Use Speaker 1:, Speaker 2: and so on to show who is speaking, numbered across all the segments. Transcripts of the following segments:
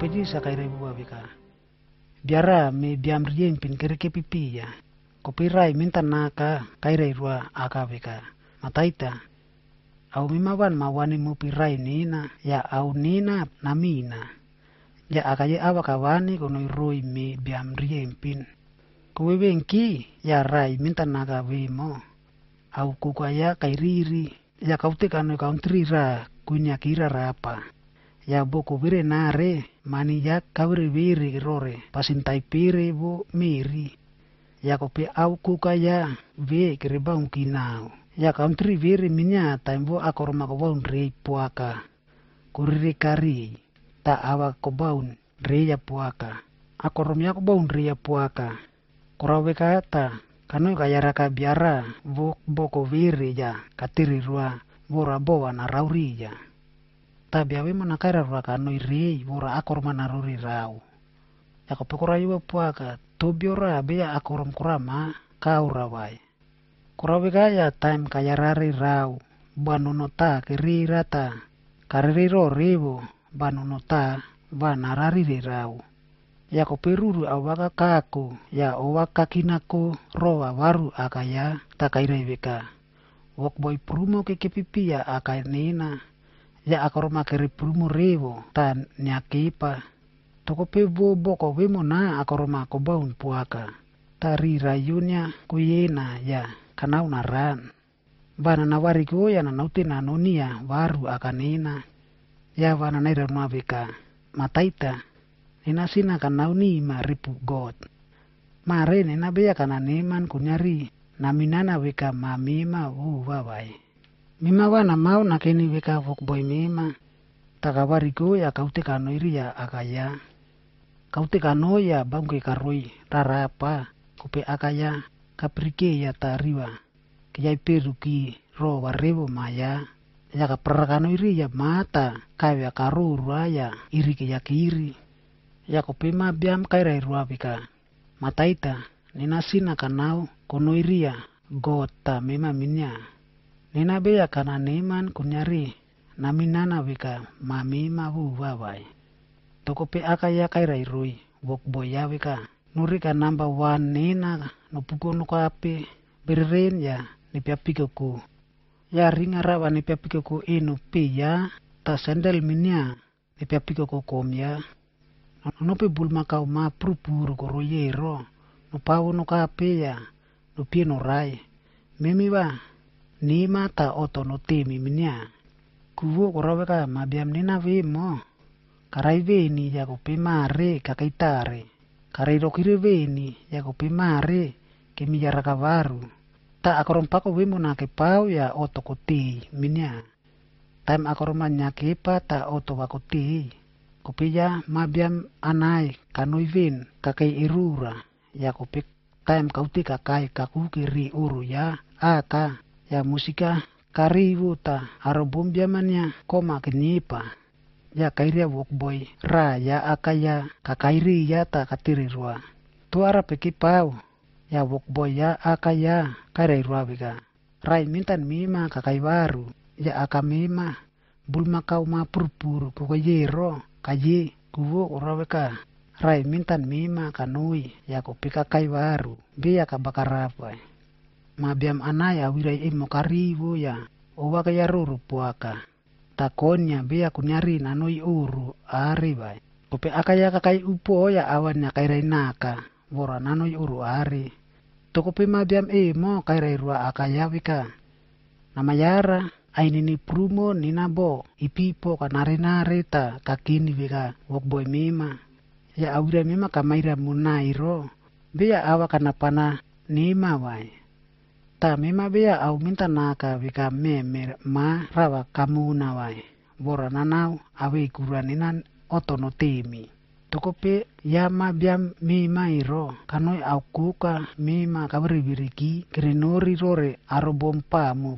Speaker 1: sa sakai rebu bika biara me biam rieng pin kereke pipi ya rai minta naka kairai rua bika mataita au mawan mawani rai nina ya au nina na mina ya akaye kawani kono roi mi rieng pin ki ya rai minta naka vimo au kukwaya kairiri ya kautikano ra kuinia kira rapa ya boko bire nare mani ya kabre biri rore pasintai pire bo miri ya kopi au kuka ya be kereba unkinau ya country biri minya taimbo akor makobaun rei puaka kuriri kari ta awa kobaun reya puaka Akor ya kobaun reya puaka Kurawe kata kanu kayara biara, bo boko biri ya katiri rua bora bowa na rauri ya tabi awi mana kaira rura ka no bora akor mana ruri rau ya ko pekora puaka tobi ora be ya akorom kurama ka ura wai kurawe ka ya time kaya rari rau banono nota kiri rata kariri ro ribo banono nota bana rari rau ya peruru awaka kaku ya owaka kinaku roa waru akaya takaireweka wok boy prumo ke kepipi ya akainina ya akaroma keripulmu rivo ta nyakipa, tokope bo boko wimo na akaroma kobaun puaka tari rayunya kuyena ya kana unaran vana na varikioya na nautina nonia waru akanina ya vana wika, mataita nina sina ma maripu god mare ena beya kana neman kunyari naminana wika mamima vuvavai na mau na keni wika vukboi mima ko ya iri ya akaya kano ya bangke karoi rarapa kupe akaya kaprike ya tariwa kiyai peruki ro warebo maya ya kaprarakano iri ya mata karo karurwa ya iri ya kiri ya ma biam kaira irwa vika mataita ninasina kanau kono ya gota mema minya Ninabiyakana niman kunyari naminanawika mami mawuwawai. Tokope akaya kairai rui wok boyawika. Nurika namba wan nina nupukunu kwa api beririn ya nipiapikaku. Ya ringa rawa nipiapikaku inu piya ta sendel minia nipiapikaku komya. Nupi bulma kau ma purupuru koroyero nupawu nukapiya nupinu rai. Mimi wa nima ta oto no temi minya kuwo korobe ka mabiam nina mo, karai ni ya kupimare kakaitare karai rokire ni ya jara ka baru ta akorompako mo na ke pau ya oto koti minya taim ke kepa ta oto wakotei kupija mabiam anai kanoivin kakai irura ya kopi taim kauti kakai kakukiri uru ya aka ya musika kari ta arobum biamania koma kinipa ya kairia wokboy ra ya akaya kakairi ya ta katirirwa tuara peki pau ya wokboy ya akaya karairwa biga rai mintan mima kakaibaru ya akamima bulma kauma purpuru kukayero kayi kuwo uraweka rai mintan mima kanui ya kupika kaibaru biya kabakarapa mabiam anaya wirai imo karivo ya uwaka ya ruru puaka takonya bia kunyari nanoi uru ariba aka akaya kakai upo ya awan ya kairai naka na nanoi uru ari tokupe mabiam mo kairai rua akaya wika namayara ainini prumo bo ipipo kanarinare ta kakini wika wokboy mima ya awira mima kamaira munairo bia awa kanapana nima wae tami mabia au minta naka vika meme ma rawa kamuna wai bora nanau awe kurani otono temi tokope yama biam mima iro kanoi au kuka mima kabiribiriki kirinori rore arobompamu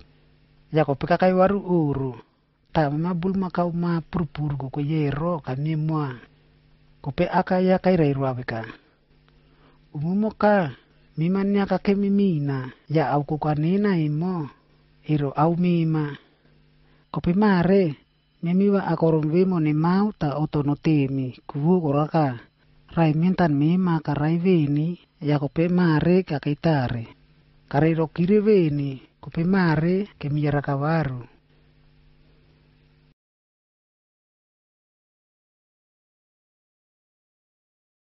Speaker 1: yakope kakai waru uru ta mabul makau ma purpurgo ko yero kanimwa kope aka ya kai kairairwa umumo ka mimanyak ake mimina ya au kukwanina imo iro au mima kopi mare memiwa akorumbimo ni mau ta otono temi kuwu koraka rai mintan mima karai veni ya kopi mare kakitare kare iro kiri veni kopi mare kemiyaraka kawaru